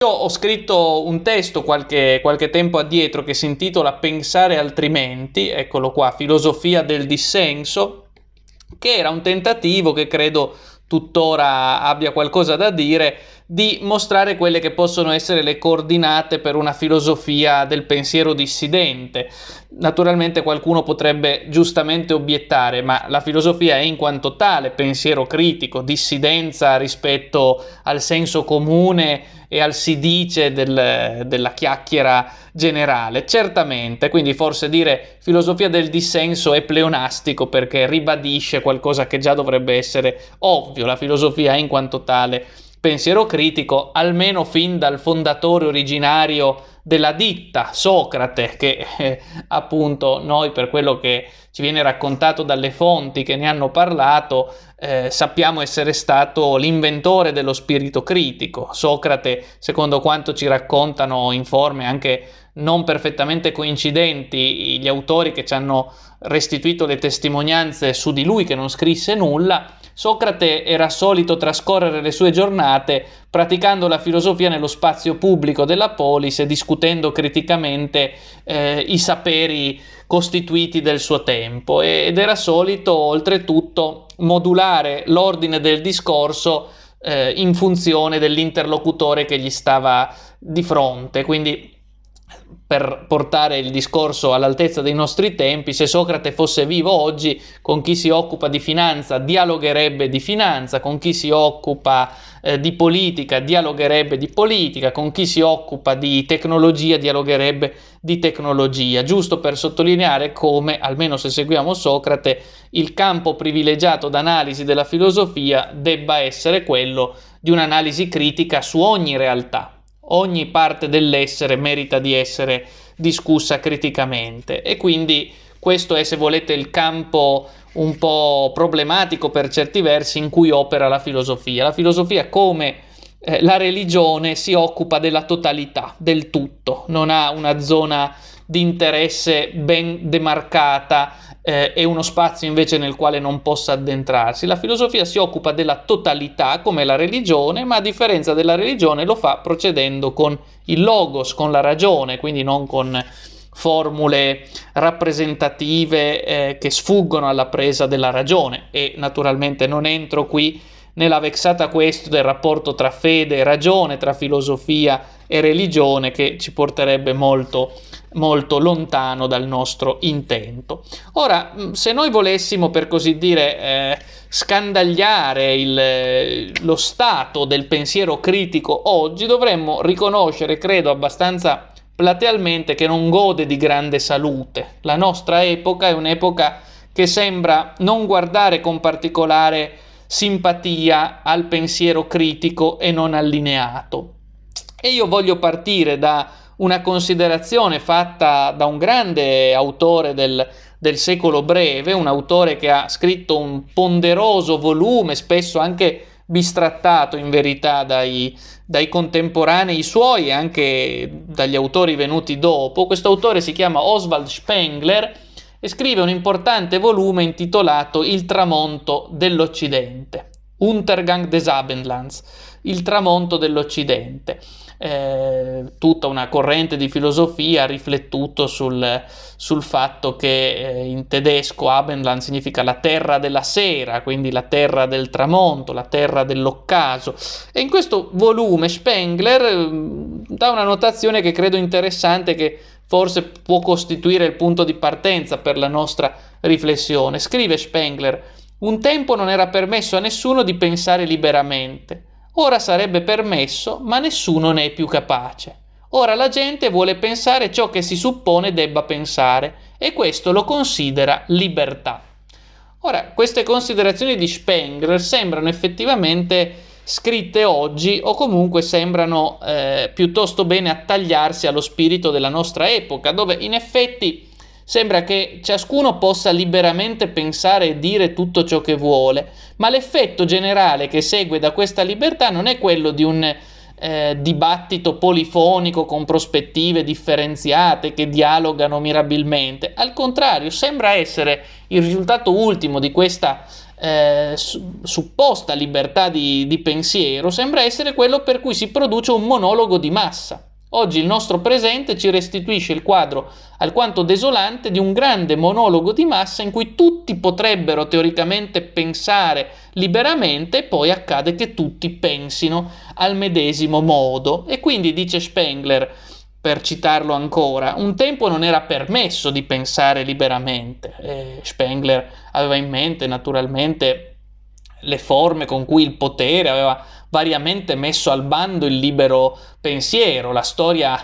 Io ho scritto un testo qualche, qualche, tempo addietro che si intitola Pensare altrimenti, eccolo qua, filosofia del dissenso, che era un tentativo che credo tuttora abbia qualcosa da dire, di mostrare quelle che possono essere le coordinate per una filosofia del pensiero dissidente. Naturalmente qualcuno potrebbe giustamente obiettare, ma la filosofia è in quanto tale pensiero critico, dissidenza rispetto al senso comune e al si dice del, della chiacchiera generale. Certamente, quindi forse dire filosofia del dissenso è pleonastico perché ribadisce qualcosa che già dovrebbe essere ovvio, la filosofia è in quanto tale pensiero critico, almeno fin dal fondatore originario della ditta Socrate, che eh, appunto noi per quello che ci viene raccontato dalle fonti che ne hanno parlato, eh, sappiamo essere stato l'inventore dello spirito critico. Socrate, secondo quanto ci raccontano in forme anche non perfettamente coincidenti gli autori che ci hanno restituito le testimonianze su di lui che non scrisse nulla, Socrate era solito trascorrere le sue giornate praticando la filosofia nello spazio pubblico della polis e discutendo criticamente eh, i saperi costituiti del suo tempo ed era solito oltretutto modulare l'ordine del discorso eh, in funzione dell'interlocutore che gli stava di fronte, quindi per portare il discorso all'altezza dei nostri tempi, se Socrate fosse vivo oggi, con chi si occupa di finanza dialogherebbe di finanza, con chi si occupa eh, di politica dialogherebbe di politica, con chi si occupa di tecnologia dialogherebbe di tecnologia, giusto per sottolineare come, almeno se seguiamo Socrate, il campo privilegiato d'analisi della filosofia debba essere quello di un'analisi critica su ogni realtà ogni parte dell'essere merita di essere discussa criticamente e quindi questo è se volete il campo un po' problematico per certi versi in cui opera la filosofia. La filosofia come eh, la religione si occupa della totalità, del tutto, non ha una zona di interesse ben demarcata eh, e uno spazio invece nel quale non possa addentrarsi. La filosofia si occupa della totalità come la religione, ma a differenza della religione lo fa procedendo con il logos, con la ragione, quindi non con formule rappresentative eh, che sfuggono alla presa della ragione e naturalmente non entro qui nella vexata questo del rapporto tra fede e ragione, tra filosofia e religione che ci porterebbe molto molto lontano dal nostro intento. Ora, mm, se noi volessimo, per così dire, eh, scandagliare il, eh, lo stato del pensiero critico oggi, dovremmo riconoscere, credo, abbastanza platealmente che non gode di grande salute. La nostra epoca è un'epoca che sembra non guardare con particolare simpatia al pensiero critico e non allineato. E io voglio partire da una considerazione fatta da un grande autore del, del secolo breve, un autore che ha scritto un ponderoso volume, spesso anche bistrattato in verità dai, dai contemporanei suoi e anche dagli autori venuti dopo. Questo autore si chiama Oswald Spengler e scrive un importante volume intitolato Il tramonto dell'Occidente, Untergang des Abendlands, il tramonto dell'Occidente eh, tutta una corrente di filosofia ha riflettuto sul, sul fatto che eh, in tedesco Abendland significa la terra della sera, quindi la terra del tramonto, la terra dell'occaso. E in questo volume Spengler mm, dà una notazione che credo interessante che forse può costituire il punto di partenza per la nostra riflessione. Scrive Spengler, un tempo non era permesso a nessuno di pensare liberamente. Ora sarebbe permesso, ma nessuno ne è più capace. Ora la gente vuole pensare ciò che si suppone debba pensare e questo lo considera libertà. Ora, queste considerazioni di Spengler sembrano effettivamente scritte oggi o comunque sembrano eh, piuttosto bene attagliarsi allo spirito della nostra epoca, dove in effetti Sembra che ciascuno possa liberamente pensare e dire tutto ciò che vuole, ma l'effetto generale che segue da questa libertà non è quello di un eh, dibattito polifonico con prospettive differenziate che dialogano mirabilmente. Al contrario, sembra essere il risultato ultimo di questa eh, supposta libertà di, di pensiero, sembra essere quello per cui si produce un monologo di massa. Oggi il nostro presente ci restituisce il quadro alquanto desolante di un grande monologo di massa in cui tutti potrebbero teoricamente pensare liberamente e poi accade che tutti pensino al medesimo modo. E quindi dice Spengler, per citarlo ancora, un tempo non era permesso di pensare liberamente. E Spengler aveva in mente naturalmente le forme con cui il potere aveva variamente messo al bando il libero pensiero, la storia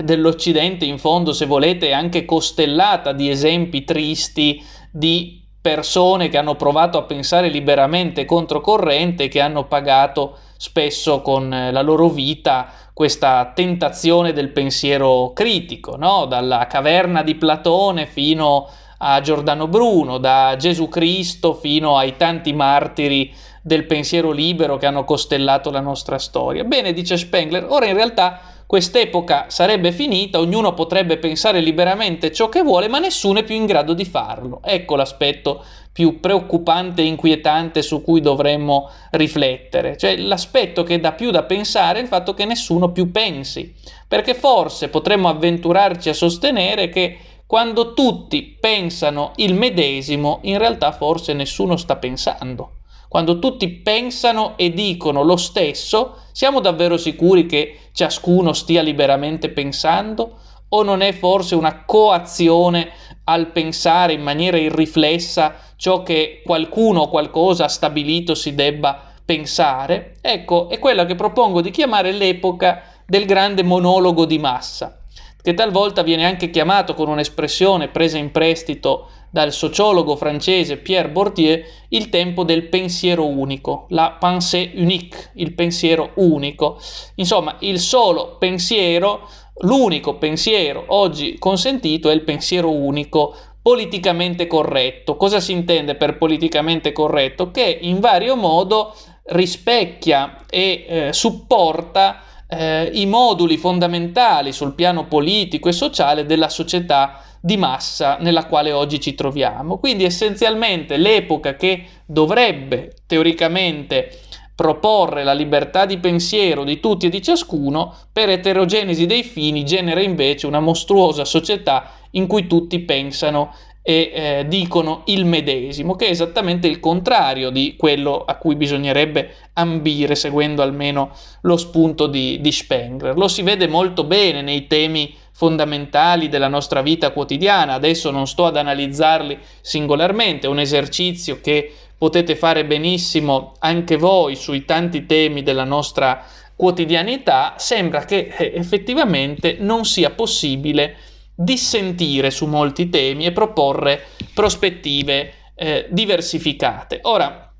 dell'Occidente in fondo, se volete, è anche costellata di esempi tristi di persone che hanno provato a pensare liberamente controcorrente, che hanno pagato spesso con eh, la loro vita questa tentazione del pensiero critico, no? dalla caverna di Platone fino a Giordano Bruno, da Gesù Cristo fino ai tanti martiri del pensiero libero che hanno costellato la nostra storia. Bene, dice Spengler, ora in realtà quest'epoca sarebbe finita, ognuno potrebbe pensare liberamente ciò che vuole, ma nessuno è più in grado di farlo. Ecco l'aspetto più preoccupante e inquietante su cui dovremmo riflettere, cioè l'aspetto che dà più da pensare è il fatto che nessuno più pensi, perché forse potremmo avventurarci a sostenere che quando tutti pensano il medesimo, in realtà forse nessuno sta pensando quando tutti pensano e dicono lo stesso, siamo davvero sicuri che ciascuno stia liberamente pensando? O non è forse una coazione al pensare in maniera irriflessa ciò che qualcuno o qualcosa ha stabilito si debba pensare? Ecco, è quella che propongo di chiamare l'epoca del grande monologo di massa che talvolta viene anche chiamato con un'espressione presa in prestito dal sociologo francese Pierre Bourdieu, il tempo del pensiero unico, la pensée unique, il pensiero unico. Insomma, il solo pensiero, l'unico pensiero oggi consentito è il pensiero unico, politicamente corretto. Cosa si intende per politicamente corretto? Che in vario modo rispecchia e eh, supporta eh, i moduli fondamentali sul piano politico e sociale della società di massa nella quale oggi ci troviamo. Quindi essenzialmente l'epoca che dovrebbe teoricamente proporre la libertà di pensiero di tutti e di ciascuno, per eterogenesi dei fini genera invece una mostruosa società in cui tutti pensano e eh, dicono il medesimo, che è esattamente il contrario di quello a cui bisognerebbe ambire seguendo almeno lo spunto di, di Spengler. Lo si vede molto bene nei temi fondamentali della nostra vita quotidiana, adesso non sto ad analizzarli singolarmente, è un esercizio che potete fare benissimo anche voi sui tanti temi della nostra quotidianità, sembra che eh, effettivamente non sia possibile dissentire su molti temi e proporre prospettive eh, diversificate. Ora,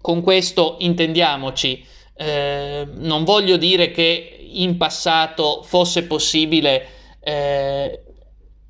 con questo intendiamoci, eh, non voglio dire che in passato fosse possibile eh,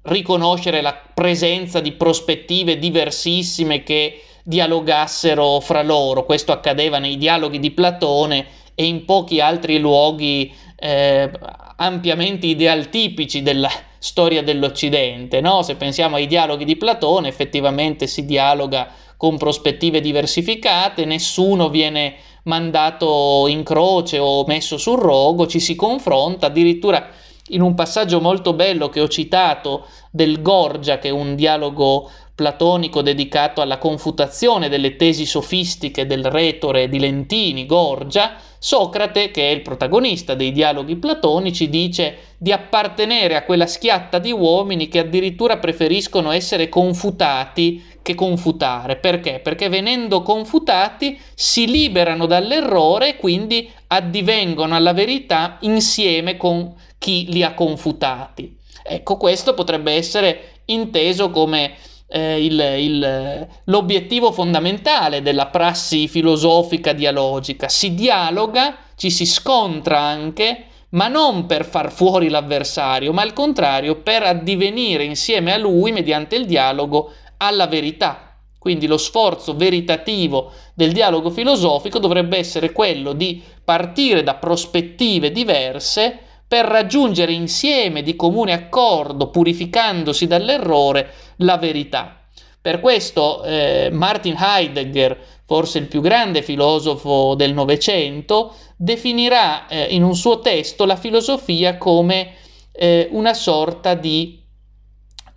riconoscere la presenza di prospettive diversissime che dialogassero fra loro. Questo accadeva nei dialoghi di Platone e in pochi altri luoghi eh, ampiamente idealtipici della, storia dell'Occidente. No? Se pensiamo ai dialoghi di Platone, effettivamente si dialoga con prospettive diversificate, nessuno viene mandato in croce o messo sul rogo, ci si confronta, addirittura in un passaggio molto bello che ho citato del Gorgia, che è un dialogo platonico dedicato alla confutazione delle tesi sofistiche del retore di Lentini, Gorgia, Socrate, che è il protagonista dei dialoghi platonici, dice di appartenere a quella schiatta di uomini che addirittura preferiscono essere confutati che confutare. Perché? Perché venendo confutati si liberano dall'errore e quindi addivengono alla verità insieme con chi li ha confutati. Ecco, questo potrebbe essere inteso come eh, il, il, l'obiettivo fondamentale della prassi filosofica dialogica. Si dialoga, ci si scontra anche, ma non per far fuori l'avversario, ma al contrario per addivenire insieme a lui, mediante il dialogo, alla verità. Quindi lo sforzo veritativo del dialogo filosofico dovrebbe essere quello di partire da prospettive diverse, per raggiungere insieme di comune accordo, purificandosi dall'errore, la verità. Per questo eh, Martin Heidegger, forse il più grande filosofo del Novecento, definirà eh, in un suo testo la filosofia come eh, una sorta di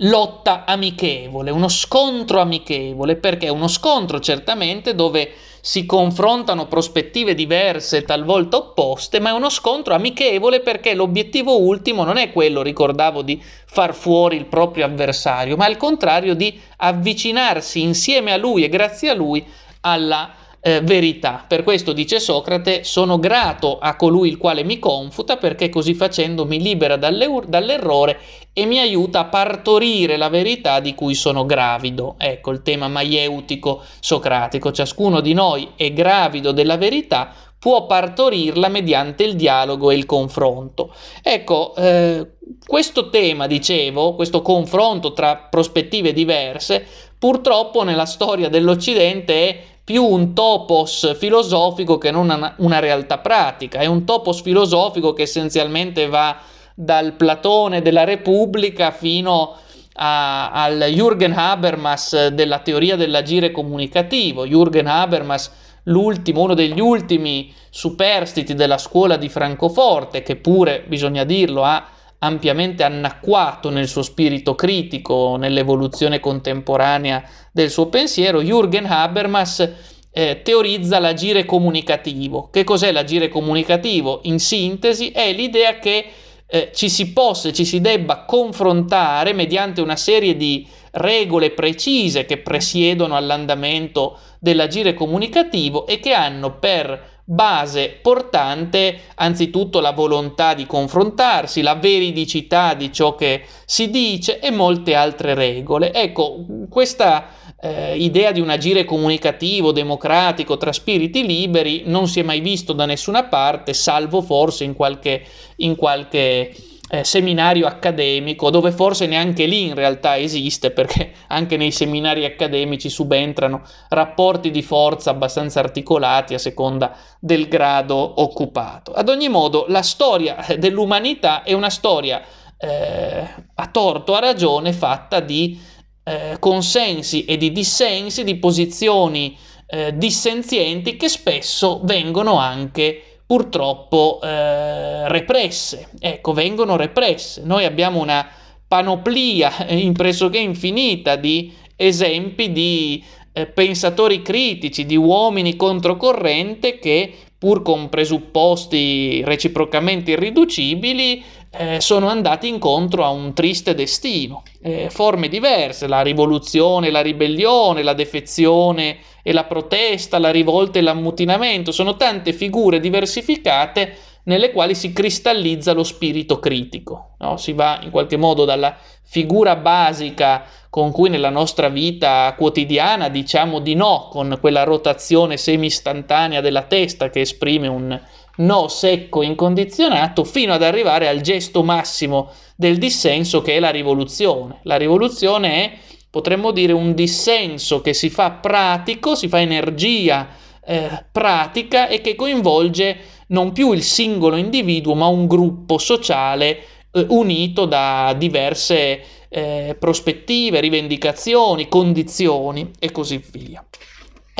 lotta amichevole, uno scontro amichevole, perché è uno scontro certamente dove si confrontano prospettive diverse, talvolta opposte, ma è uno scontro amichevole perché l'obiettivo ultimo non è quello, ricordavo, di far fuori il proprio avversario, ma al contrario di avvicinarsi insieme a lui e grazie a lui alla eh, verità. Per questo dice Socrate, sono grato a colui il quale mi confuta perché così facendo mi libera dall'errore e mi aiuta a partorire la verità di cui sono gravido. Ecco il tema maieutico socratico, ciascuno di noi è gravido della verità può partorirla mediante il dialogo e il confronto. Ecco, eh, questo tema, dicevo, questo confronto tra prospettive diverse, purtroppo nella storia dell'Occidente è più un topos filosofico che non una, realtà pratica, è un topos filosofico che essenzialmente va dal Platone della Repubblica fino a a, al Jürgen Habermas della teoria dell'agire comunicativo. Jürgen Habermas l'ultimo, uno degli ultimi superstiti della scuola di Francoforte, che pure, bisogna dirlo, ha ampiamente annacquato nel suo spirito critico, nell'evoluzione contemporanea del suo pensiero, Jürgen Habermas eh, teorizza l'agire comunicativo. Che cos'è l'agire comunicativo? In sintesi è l'idea che eh, ci si possa, e ci si debba confrontare mediante una serie di regole precise che presiedono all'andamento dell'agire comunicativo e che hanno per base portante anzitutto la volontà di confrontarsi, la veridicità di ciò che si dice e molte altre regole. Ecco, questa eh, idea di un agire comunicativo, democratico, tra spiriti liberi non si è mai visto da nessuna parte, salvo forse in qualche, in qualche eh, seminario accademico, dove forse neanche lì in realtà esiste, perché anche nei seminari accademici subentrano rapporti di forza abbastanza articolati a seconda del grado occupato. Ad ogni modo, la storia dell'umanità è una storia eh, a torto, a ragione, fatta di eh, consensi e di dissensi, di posizioni eh, dissenzienti che spesso vengono anche purtroppo eh, represse. Ecco, vengono represse. Noi abbiamo una panoplia eh, impressoché infinita di esempi di eh, pensatori critici, di uomini controcorrente che pur con presupposti reciprocamente irriducibili eh, sono andati incontro a un triste destino. Eh, forme diverse, la rivoluzione, la ribellione, la defezione e la protesta, la rivolta e l'ammutinamento, sono tante figure diversificate nelle quali si cristallizza lo spirito critico. No? Si va in qualche modo dalla figura basica con cui nella nostra vita quotidiana diciamo di no, con quella rotazione semi-istantanea della testa che esprime un no secco incondizionato fino ad arrivare al gesto massimo del dissenso che è la rivoluzione. La rivoluzione è, potremmo dire, un dissenso che si fa pratico, si fa energia eh, pratica e che coinvolge non più il singolo individuo ma un gruppo sociale eh, unito da diverse eh, prospettive, rivendicazioni, condizioni e così via.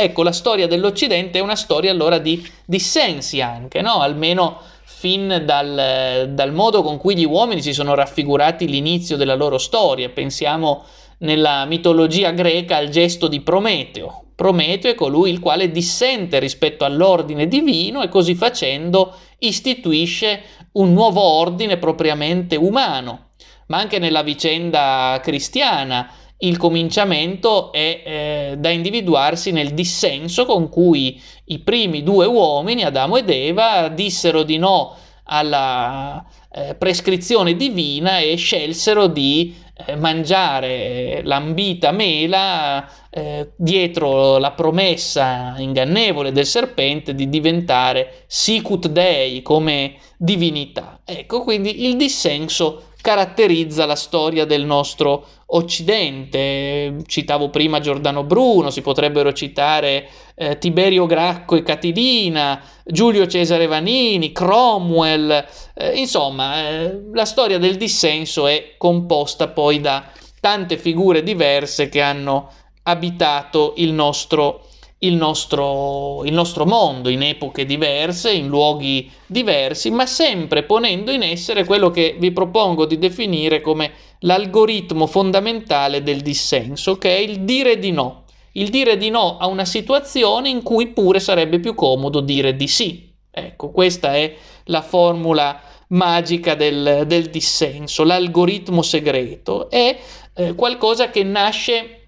Ecco, la storia dell'Occidente è una storia allora di dissensi anche, no? almeno fin dal, dal, modo con cui gli uomini si sono raffigurati l'inizio della loro storia. Pensiamo nella mitologia greca al gesto di Prometeo. Prometeo è colui il quale dissente rispetto all'ordine divino e così facendo istituisce un nuovo ordine propriamente umano. Ma anche nella vicenda cristiana il cominciamento è eh, da individuarsi nel dissenso con cui i primi due uomini, Adamo ed Eva, dissero di no alla eh, prescrizione divina e scelsero di eh, mangiare eh, l'ambita mela eh, dietro la promessa ingannevole del serpente di diventare sicut dei come divinità. Ecco, quindi il dissenso caratterizza la storia del nostro Occidente. Citavo prima Giordano Bruno, si potrebbero citare eh, Tiberio Gracco e Catilina, Giulio Cesare Vanini, Cromwell, eh, insomma eh, la storia del dissenso è composta poi da tante figure diverse che hanno abitato il nostro, il nostro, il nostro mondo in epoche diverse, in luoghi diversi, ma sempre ponendo in essere quello che vi propongo di definire come l'algoritmo fondamentale del dissenso, che è il dire di no. Il dire di no a una situazione in cui pure sarebbe più comodo dire di sì. Ecco, questa è la formula magica del, del dissenso, l'algoritmo segreto. È eh, qualcosa che nasce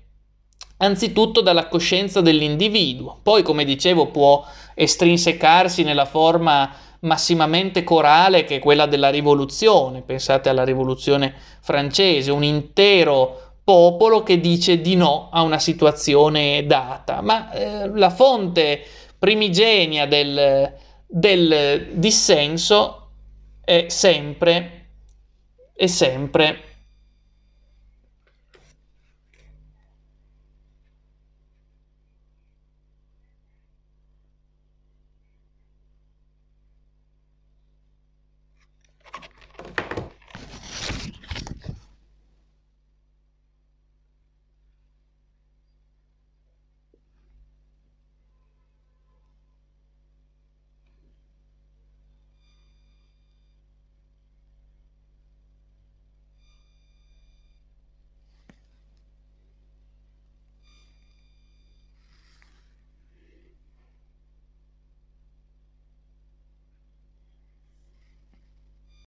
anzitutto dalla coscienza dell'individuo, poi come dicevo può estrinsecarsi nella forma massimamente corale che è quella della rivoluzione, pensate alla rivoluzione francese, un intero popolo che dice di no a una situazione data, ma eh, la fonte primigenia del, del dissenso è sempre, è sempre